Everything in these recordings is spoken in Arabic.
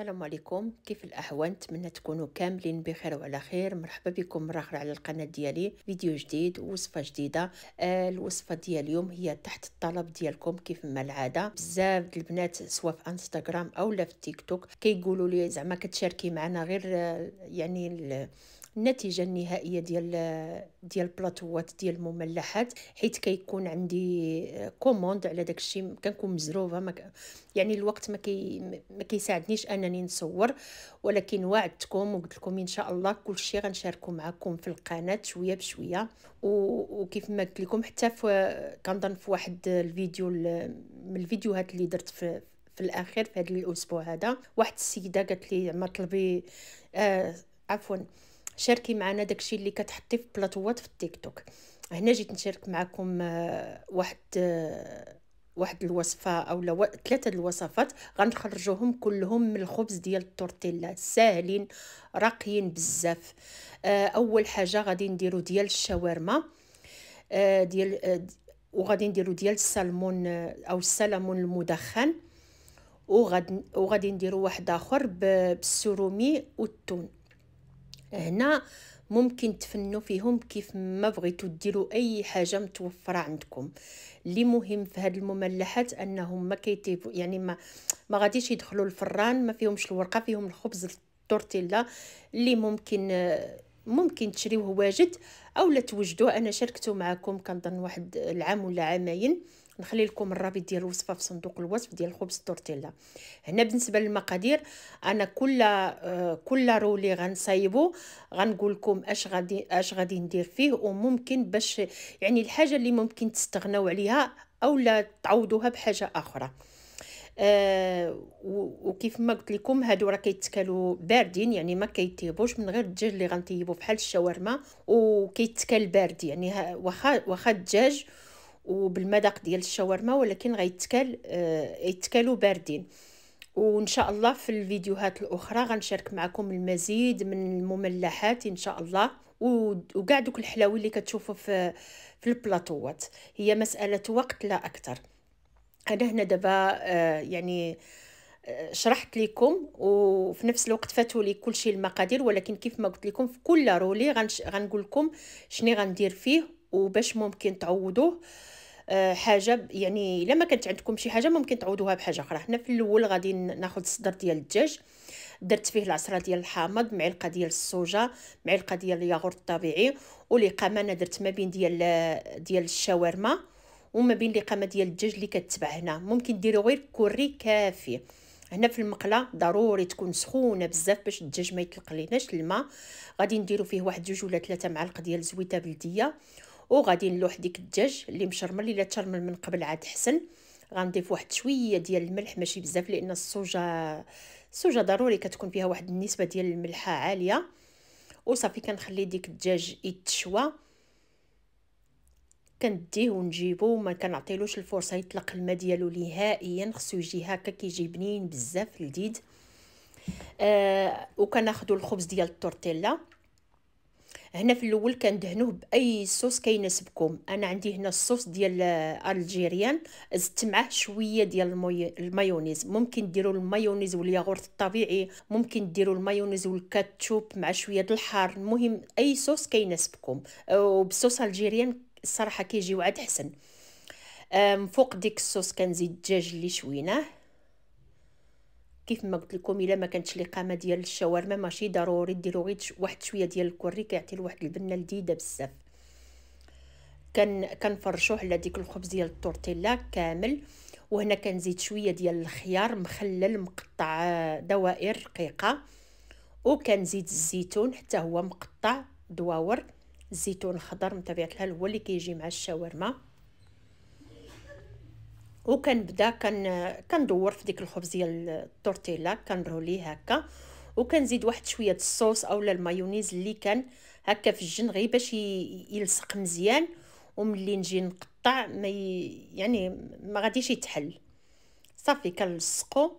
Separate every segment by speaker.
Speaker 1: السلام عليكم كيف الاحوال نتمنى تكونوا كاملين بخير وعلى خير مرحبا بكم مره اخرى على القناه ديالي فيديو جديد وصفه جديده آه الوصفه ديال اليوم هي تحت الطلب ديالكم كيف ما العاده بزاف البنات سواء في انستغرام او لا في تيك توك كيقولوا لي زعما كتشاركي معنا غير آه، يعني النتيجه النهائيه ديال ديال البلاطوات ديال المملحات حيت كيكون عندي كوموند على داك الشيء كنكون مزروبه ما ك... يعني الوقت ما كي ما كيساعدنيش انني نصور ولكن وعدتكم وقلت لكم ان شاء الله كل شيء غنشاركو معكم في القناه شويه بشويه و... وكيف ما قلت لكم حتى في كنظن في واحد الفيديو من الفيديوهات اللي درت في في الاخير في هذا الاسبوع هذا واحد السيده قالت لي ما طلبي آه عفوا شاركي معنا داكشي اللي كتحطي في بلاطوات في التيك توك هنا جيت نشارك معكم آه، واحد آه، واحد الوصفه اولا و... ثلاثه الوصفات غنخرجوهم كلهم من الخبز ديال التورتيلا ساهلين راقيين بزاف آه، اول حاجه غادي نديرو ديال الشاورما ديال وغادي نديرو ديال السلمون او السلمون المدخن وغادي وغادي نديرو واحد اخر بالسرومي والتون هنا ممكن تفنوا فيهم كيف ما بغيتو ديروا اي حاجه متوفره عندكم اللي مهم في هاد المملحات انهم ما كيتيبوا يعني ما ما غاديش يدخلوا الفران ما فيهمش الورقه فيهم الخبز التورتيلا اللي ممكن ممكن تشريوه واجد اولا توجدوه انا شاركته معكم كنظن واحد العام ولا عامين نخلي لكم الرابط ديال الوصفه في صندوق الوصف ديال خبز التورتيلا هنا بالنسبه للمقادير انا كل آه، كل رولي غنصايبو غنقول لكم اش غادي اش غادي ندير فيه وممكن باش يعني الحاجه اللي ممكن تستغناو عليها اولا تعوضوها بحاجه اخرى آه وكيف ما قلت لكم هادو راه كيتكالو باردين يعني ما كيطيبوش من غير الدجاج اللي غنطيبو بحال الشاورما وكيتكال بارد يعني واخا واخا الدجاج وبالمذاق ديال الشاورما ولكن غيتكال آه، يتكالوا باردين وان شاء الله في الفيديوهات الاخرى غنشارك معكم المزيد من المملحات ان شاء الله وكاع دوك الحلاوي اللي كتشوفوا في في البلاطوات هي مساله وقت لا اكثر انا هنا دابا آه، يعني آه، شرحت لكم وفي نفس الوقت فاتوا لي كلشي المقادير ولكن كيف ما قلت لكم في كل رولي غنقول لكم شنو غندير فيه وباش ممكن تعوضوه آه، حاجه يعني الا ما كانت عندكم شي حاجه ممكن تعوضوها بحاجه اخرى حنا في الاول غادي ناخذ الصدر ديال الدجاج درت فيه العصره ديال الحامض معلقه ديال السوجا معلقه ديال الياغورت الطبيعي والقامه انا درت ما بين ديال آه، ديال الشاورما وما بين القامه ديال الدجاج اللي كتبع هنا ممكن ديروا غير كوري كافي هنا في المقله ضروري تكون سخونه بزاف باش الدجاج ما يطلق ليناش الماء غادي نديرو فيه واحد جوج ولا ثلاثه معالق ديال زويته بلديه وغادي نلوح ديك الدجاج اللي مشرمل الا تشرمل من قبل عاد حسن غنضيف واحد شويه ديال الملح ماشي بزاف لان السوجه السوجه ضروري كتكون فيها واحد النسبه ديال الملحه عاليه وصافي كنخلي ديك الدجاج يتشوى كنديه ونجيبو ما كنعطيلوش الفرصه يطلق الماء ديالو نهائيا خصو يجي هكا كيجي بنين بزاف لذيذ آه وكناخذوا الخبز ديال التورتيلا هنا في الاول كندهنوه باي صوص كيناسبكم انا عندي هنا الصوص ديال الجيريان زدت معاه شويه ديال المي... المايونيز ممكن ديروا المايونيز والياغورت الطبيعي ممكن ديروا المايونيز والكاتشوب مع شويه الحار المهم اي صوص كيناسبكم وبالصوص الجيريان الصراحه كيجي عاد حسن من فوق ديك الصوص كنزيد الدجاج اللي شويناه كيف ما قلت لكم الا ما كانتش الاقامه ديال الشاورما ماشي ضروري ديروا غير واحد شويه ديال الكوري كيعطي لواحد البنه لذيذه بزاف كان كنفرشوه على ديك الخبز ديال التورتيلا كامل وهنا كنزيد شويه ديال الخيار مخلل مقطع آه، دوائر رقيقه وكنزيد الزيتون حتى هو مقطع دواور الزيتون الخضر من طبيعه الحال هو اللي كيجي مع الشاورما وكنبدا كن كندور في ديك الخبز ديال التورتيلا كنرولي هكا وكنزيد واحد شويه د الصوص اولا المايونيز اللي كان هكا في الجن غير باش يلصق مزيان وملي نجي نقطع ما يعني ما غاديش يتحل صافي كنلصقو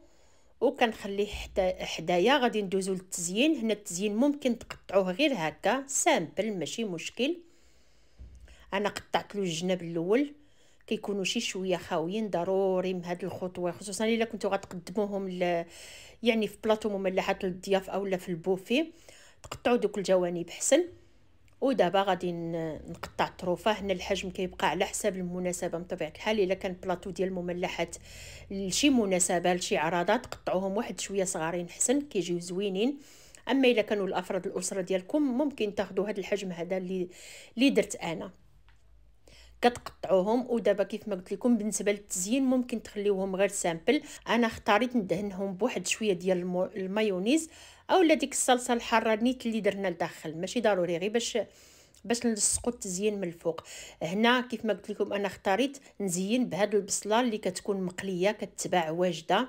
Speaker 1: وكنخليه حتى حدايا غادي ندوزو للتزيين هنا التزيين ممكن تقطعوه غير هكا سامبل ماشي مشكل انا قطعت له الجناب الاول كيكونوا شي شويه خاويين ضروري من هاد الخطوه خصوصا الا كنتو غتقدموهم ل... يعني في بلاطو مملحات للضياف اولا في البوفي تقطعوا دوك الجوانب حسن ودابا غادي نقطع الطروفه هنا الحجم كيبقى على حساب المناسبه من طبيعه الحال الا كان بلاطو ديال المملحات لشي مناسبه لشي عراضه تقطعوهم واحد شويه صغارين حسن كيجيو زوينين اما الا كانوا الافراد الاسره ديالكم ممكن تاخذوا هذا الحجم هذا اللي درت انا كتقطعوهم ودابا كيف ما قلت لكم بالنسبه للتزيين ممكن تخليوهم غير سامبل انا اختاريت ندهنهم بواحد شويه ديال المايونيز اولا ديك الصلصه الحاره نيت اللي درنا لداخل ماشي ضروري غير باش باش نلصقوا التزيين من الفوق هنا كيف ما قلت لكم انا اختاريت نزين بهاد البصله اللي كتكون مقليه كتباع واجده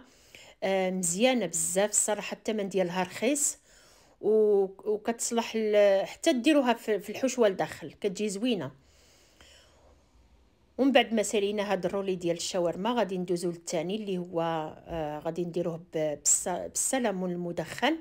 Speaker 1: آه مزيانه بزاف الصراحه الثمن ديالها رخيص وكتصلح حتى ديروها في الحشوه لداخل كتجي زوينه ومن بعد ما سالينا هاد الرولي ديال الشاورما غادي ندوزو للثاني اللي هو آه غادي نديروه بالسلمون المدخن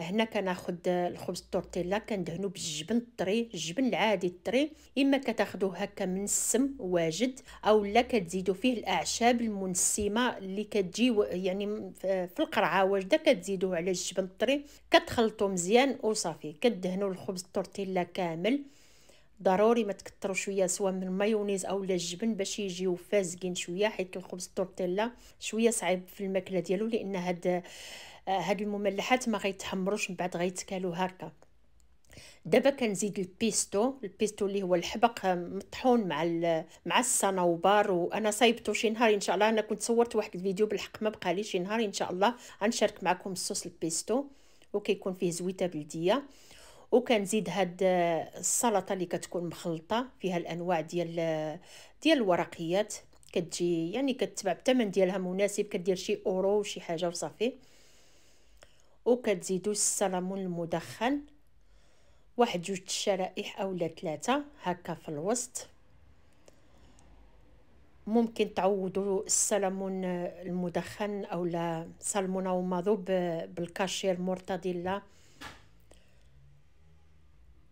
Speaker 1: هنا كناخد الخبز التورتيلا كندهنو بالجبن الطري الجبن العادي الطري اما كتاخدوه هكا منسم واجد او لا كتزيدو فيه الاعشاب المنسمه اللي كتجي يعني في القرعه واجده كتزيدوه على الجبن الطري كتخلطو مزيان وصافي كدهنو الخبز التورتيلا كامل ضروري ما تكثروا شويه سواء من المايونيز او الجبن باش يجيو فازقين شويه حيت الخبز التورتيلا شويه صعيب في الماكله ديالو لان هاد هاد المملحات ما غيتحمروش من بعد غيتكالو هكا دابا كنزيد البيستو البيستو اللي هو الحبق آه، مطحون مع مع الصنوبر وانا صايبته شي نهار ان شاء الله انا كنت صورت واحد الفيديو بالحق ما بقالي شي نهار ان شاء الله غنشارك معكم الصوص البيستو وكيكون فيه زويته بلديه وكنزيد هاد السلطه اللي كتكون مخلطه فيها الانواع ديال ديال الورقيات كتجي يعني كتبع الثمن ديالها مناسب كدير شي اورو شي حاجه وصافي وكتزيدوا السلمون المدخن واحد جوج الشرائح اولا ثلاثه هكا في الوسط ممكن تعوضوا السلمون المدخن اولا سلمونه وماضو بالكاشير مرتدله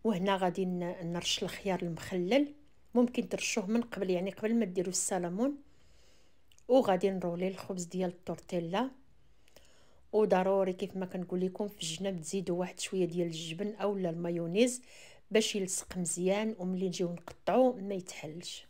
Speaker 1: وهنا غادي نرش الخيار المخلل ممكن ترشوه من قبل يعني قبل ما ديروا السلمون وغادي نرولي الخبز ديال التورتيلا وضروري كيف ما كنقول لكم في الجناب تزيدوا واحد شويه ديال الجبن اولا المايونيز باش يلصق مزيان وملي نجيو نقطعو ما يتحلش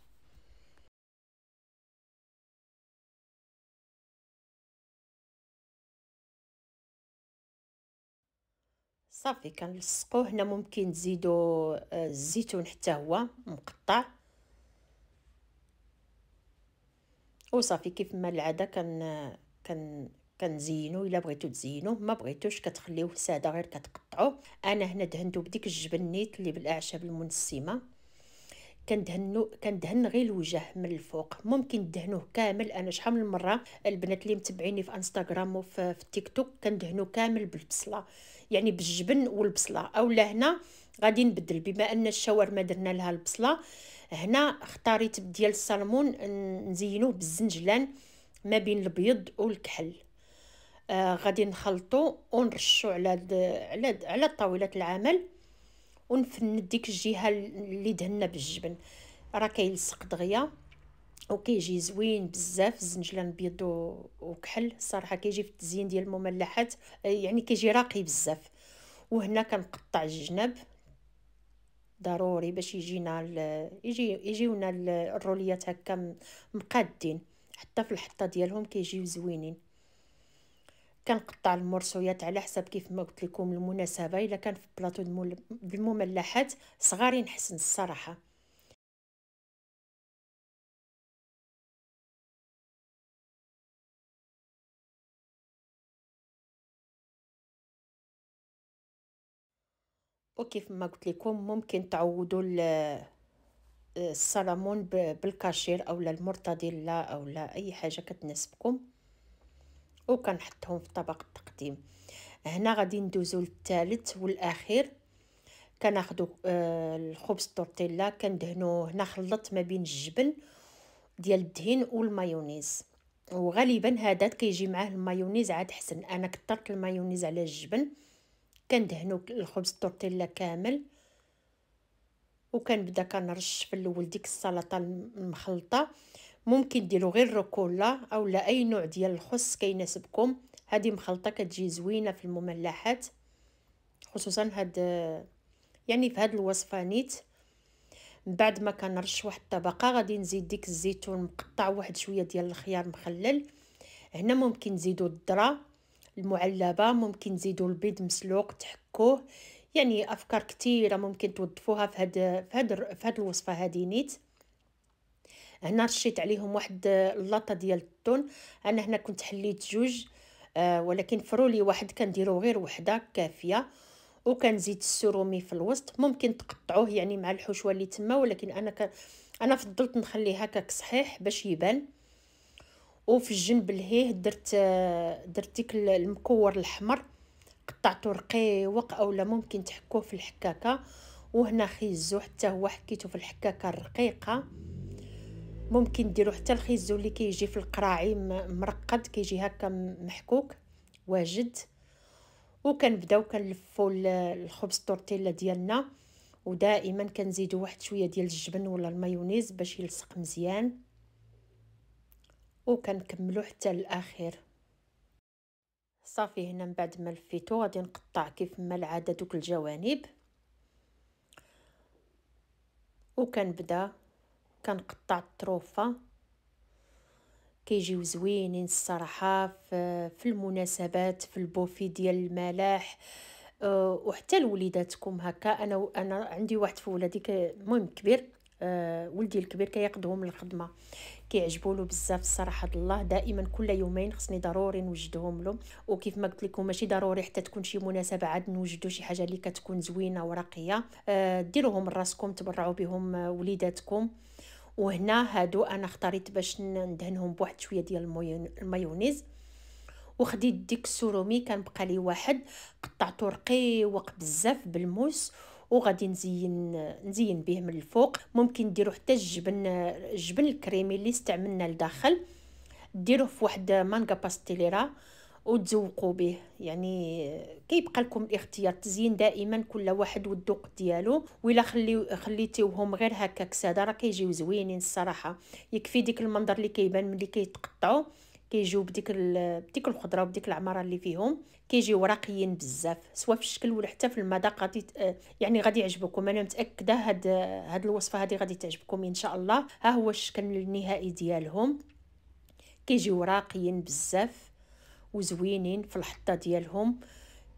Speaker 1: صافي كنلصقوه هنا ممكن تزيدو آه، الزيتون حتى هو مقطع وصافي كيف ما العاده كن كن كنزينو الا بغيتو تزينوه ما بغيتوش كتخليوه ساده غير كتقطعوه انا هنا دهنتو بديك الجبنيت اللي بالاعشاب المنسمه كندهنو كندهن غير الوجه من الفوق ممكن تدهنوه كامل انا شحال من مره البنات اللي متبعيني في انستغرام وفي تيك توك كندهنو كامل بالبصله يعني بالجبن والبصله اولا هنا غادي نبدل بما ان الشاورما درنا لها البصله هنا اختاريت ديال السلمون نزينوه بالزنجلان ما بين الابيض والكحل آه غادي نخلطو ونرشو على على على طاولات العمل ونفند ديك الجهه اللي دهنا بالجبن راه كيلصق دغيا وكيجي زوين بزاف الزنجلان الابيض وكحل الصراحه كيجي في التزيين ديال المملحات آه، يعني كيجي راقي بزاف وهنا كنقطع الجناب ضروري باش يجينا يجي يجيونا الروليات هكا مقادين حتى في الحطه ديالهم كيجيو زوينين كنقطع المرسويات على حسب كيف ما قلت لكم المناسبه الا كان في بلاطو بالمملحات صغارين حسن الصراحه وكيف ما قلت لكم ممكن تعودوا السلمون بالكاشير او المرتديلا او لا اي حاجه كتناسبكم وكنحطهم في طبق التقديم هنا غادي ندوزو للثالث والاخير كناخدو آه الخبز التورتيلا كندهنوه هنا خلطت ما بين الجبن ديال الدهن والمايونيز وغالبا هذا كيجي معاه المايونيز عاد حسن انا كثرت المايونيز على الجبن كندهنو الخبز التورتيلا كامل وكنبدا كنرش في الاول ديك السلطه المخلطه ممكن ديروا غير الروكولا او لا اي نوع ديال الخس كيناسبكم هذه مخلطه كتجي زوينه في المملحات خصوصا هاد يعني في هاد الوصفه نيت من بعد ما كنرش واحد الطبقه غادي نزيد ديك الزيتون مقطع واحد شويه ديال الخيار مخلل هنا ممكن تزيدوا الذره المعلبه ممكن تزيدوا البيض مسلوق تحكوه يعني افكار كثيره ممكن توظفوها في هاد في هاد في هاد الوصفه هادي نيت هنا رشيت عليهم واحد آه، اللطه ديال التون انا هنا كنت حليت جوج آه ولكن فرولي واحد كنديرو غير وحده كافيه وكنزيد السرومي في الوسط ممكن تقطعوه يعني مع الحشوه اللي تما ولكن انا ك... انا فضلت نخليه هكاك صحيح باش يبان وفي الجنب لهيه درت آه، درت ديك المكور الاحمر قطعته رقيق اولا ممكن تحكوه في الحكاكه وهنا خيزو حتى هو حكيته في الحكاكه الرقيقه ممكن ديروا حتى الخيزو اللي كيجي كي في القراعي مرقد كيجي هكا محكوك واجد وكنبداو كنلفوا الخبز التورتيلا ديالنا ودائما كنزيدوا واحد شويه ديال الجبن ولا المايونيز باش يلصق مزيان وكنكملوا حتى الاخير صافي هنا من بعد ما لفيتو غادي نقطع كيف ما العاده دوك الجوانب وكنبدا كنقطع الطروفه كيجيو زوينين الصراحه في, المناسبات في البوفي ديال الملاح أه، وحتى لوليداتكم هكا انا انا عندي واحد في ولادي المهم كبير أه، ولدي الكبير كياخذهم كي للخدمه كيعجبوا له بزاف الصراحه الله دائما كل يومين خصني ضروري نوجدهم له وكيف ما قلت لكم ماشي ضروري حتى تكون شي مناسبه عاد نوجدوا شي حاجه اللي كتكون زوينه ورقيه أه، ديروهم راسكم تبرعوا بهم وليداتكم وهنا هادو انا اختاريت باش ندهنهم بواحد شويه ديال المايونيز وخديت ديك السورومي كان بقى لي واحد قطعته رقيق بزاف بالموس وغادي نزين نزين به من الفوق ممكن ديرو حتى الجبن الجبن الكريمي اللي استعملنا لداخل ديروه في واحد مانغا باستيليرا وتزوقوا به يعني كيبقى لكم الاختيار تزيين دائما كل واحد والذوق ديالو ولا خلي خليتيوهم غير هكاك ساده راه كيجيو زوينين الصراحه يكفي ديك المنظر اللي كيبان ملي كيتقطعوا كيجيو بديك بديك الخضره وبديك العماره اللي فيهم كيجيو راقيين بزاف سواء في الشكل ولا حتى في المذاق غادي يعني غادي يعجبكم انا متاكده هاد هاد الوصفه هادي غادي تعجبكم ان شاء الله ها هو الشكل النهائي ديالهم كيجيو راقيين بزاف وزوينين في الحطه ديالهم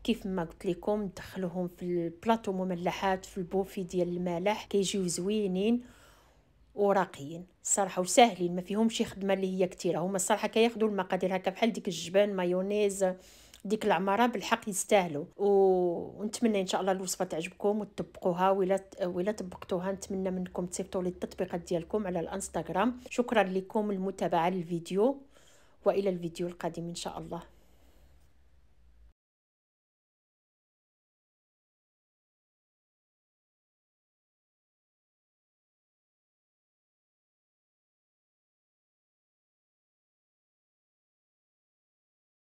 Speaker 1: كيف ما قلت لكم دخلهم في البلاطو مملحات في البوفي ديال المالح كيجيو زوينين وراقيين الصراحه وساهلين ما فيهم شي خدمه اللي هي كثيره هما الصراحه كياخذوا المقادير هكا بحال ديك الجبان مايونيز ديك العماره بالحق يستاهلوا و... ونتمنى ان شاء الله الوصفه تعجبكم وتطبقوها ولا ولا طبقتوها نتمنى منكم تصيفطوا لي التطبيقات ديالكم على الانستغرام شكرا لكم المتابعه للفيديو والى الفيديو القادم ان شاء الله